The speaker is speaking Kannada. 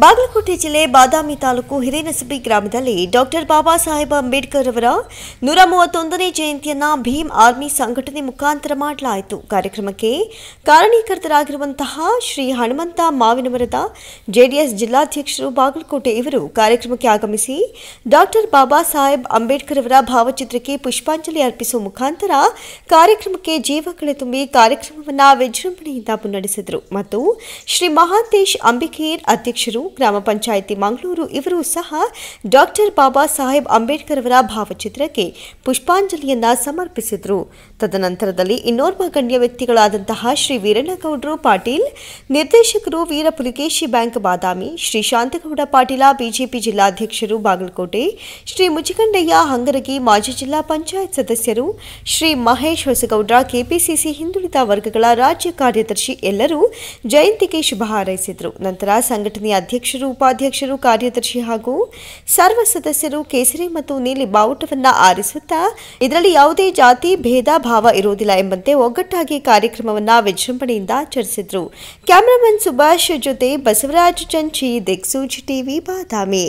ಬಾಗಲಕೋಟೆ ಜಿಲ್ಲೆ ಬಾದಾಮಿ ತಾಲೂಕು ಹಿರೇನಸಬಿ ಗ್ರಾಮದಲ್ಲಿ ಡಾಕ್ಟರ್ ಬಾಬಾ ಸಾಹೇಬ್ ಅಂಬೇಡ್ಕರ್ ಅವರ ನೂರ ಮೂವತ್ತೊಂದನೇ ಜಯಂತಿಯನ್ನು ಭೀಮ್ ಆರ್ಮಿ ಸಂಘಟನೆ ಮುಖಾಂತರ ಮಾಡಲಾಯಿತು ಕಾರ್ಯಕ್ರಮಕ್ಕೆ ಕಾರಣೀಕರ್ತರಾಗಿರುವಂತಹ ಶ್ರೀ ಹನುಮಂತ ಮಾವಿನವರದ ಜೆಡಿಎಸ್ ಜಿಲ್ಲಾಧ್ಯಕ್ಷರು ಬಾಗಲಕೋಟೆ ಇವರು ಕಾರ್ಯಕ್ರಮಕ್ಕೆ ಆಗಮಿಸಿ ಡಾಕ್ಟರ್ ಬಾಬಾ ಸಾಹೇಬ್ ಅಂಬೇಡ್ಕರ್ ಅವರ ಭಾವಚಿತ್ರಕ್ಕೆ ಪುಷ್ಪಾಂಜಲಿ ಅರ್ಪಿಸುವ ಮುಖಾಂತರ ಕಾರ್ಯಕ್ರಮಕ್ಕೆ ಜೀವ ಕಳೆ ತುಂಬಿ ಕಾರ್ಯಕ್ರಮವನ್ನು ವಿಜೃಂಭಣೆಯಿಂದ ಮುನ್ನಡೆಸಿದರು ಮತ್ತು ಶ್ರೀ ಮಹಾಂತೇಶ್ ಅಂಬಿಕೇರ್ ಅಧ್ಯಕ್ಷರು ಗ್ರಾಮ ಪಂಚಾಯಿತಿ ಮಂಗಳೂರು ಇವರೂ ಸಹ ಡಾಕ್ಟರ್ ಬಾಬಾ ಸಾಹೇಬ್ ಅಂಬೇಡ್ಕರ್ ಅವರ ಭಾವಚಿತ್ರಕ್ಕೆ ಪುಷ್ಪಾಂಜಲಿಯನ್ನ ಸಮರ್ಪಿಸಿದರು ತದನಂತರದಲ್ಲಿ ಇನ್ನೋರ್ವ ಗಣ್ಯ ವ್ಯಕ್ತಿಗಳಾದಂತಹ ಶ್ರೀ ವೀರಣ್ಣಗೌಡರು ಪಾಟೀಲ್ ನಿರ್ದೇಶಕರು ವೀರಪುಲಿಕೇಶಿ ಬ್ಯಾಂಕ್ ಬಾದಾಮಿ ಶ್ರೀ ಶಾಂತಗೌಡ ಪಾಟೀಲ ಬಿಜೆಪಿ ಜಿಲ್ಲಾಧ್ಯಕ್ಷರು ಬಾಗಲಕೋಟೆ ಶ್ರೀ ಮುಚಿಕಂಡಯ್ಯ ಹಂಗರಗಿ ಮಾಜಿ ಜಿಲ್ಲಾ ಪಂಚಾಯತ್ ಸದಸ್ಯರು ಶ್ರೀ ಮಹೇಶ್ ಹೊಸಗೌಡ್ರ ಕೆಪಿಸಿಸಿ ಹಿಂದುಳಿದ ವರ್ಗಗಳ ರಾಜ್ಯ ಕಾರ್ಯದರ್ಶಿ ಎಲ್ಲರೂ ಜಯಂತಿಗೆ ಶುಭ ಹಾರೈಸಿದರು ನಂತರ ಸಂಘಟನೆಯ ಅಧ್ಯಕ್ಷರು ಉಪಾಧ್ಯಕ್ಷರು ಕಾರ್ಯದರ್ಶಿ ಹಾಗೂ ಸರ್ವ ಸದಸ್ಯರು ಕೇಸರಿ ಮತ್ತು ನೀಲಿ ಬಾವುಟವನ್ನು ಆರಿಸುತ್ತಾ ಇದರಲ್ಲಿ ಯಾವುದೇ ಜಾತಿ ಭೇದ ಭಾವ ಇರುವುದಿಲ್ಲ ಎಂಬಂತೆ ಒಗ್ಗಟ್ಟಾಗಿ ಕಾರ್ಯಕ್ರಮವನ್ನು ವಿಜೃಂಭಣೆಯಿಂದ ಆಚರಿಸಿದರು ಕ್ಯಾಮರಾಮನ್ ಸುಭಾಷ್ ಜೊತೆ ಬಸವರಾಜ್ ಚಂಚಿ ದಿಕ್ಸೂಚಿ ಟಿವಿ ಬಾದಾಮಿ